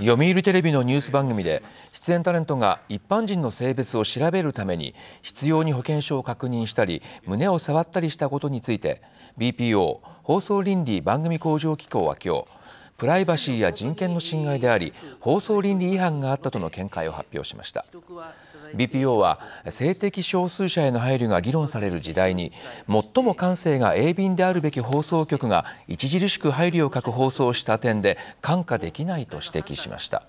読売テレビのニュース番組で出演タレントが一般人の性別を調べるために必要に保険証を確認したり胸を触ったりしたことについて BPO 放送倫理番組向上機構は今日プライバシーや人権の侵害であり放送倫理違反があったとの見解を発表しました BPO は性的少数者への配慮が議論される時代に最も感性が鋭敏であるべき放送局が著しく配慮を欠く放送をした点で看過できないと指摘しました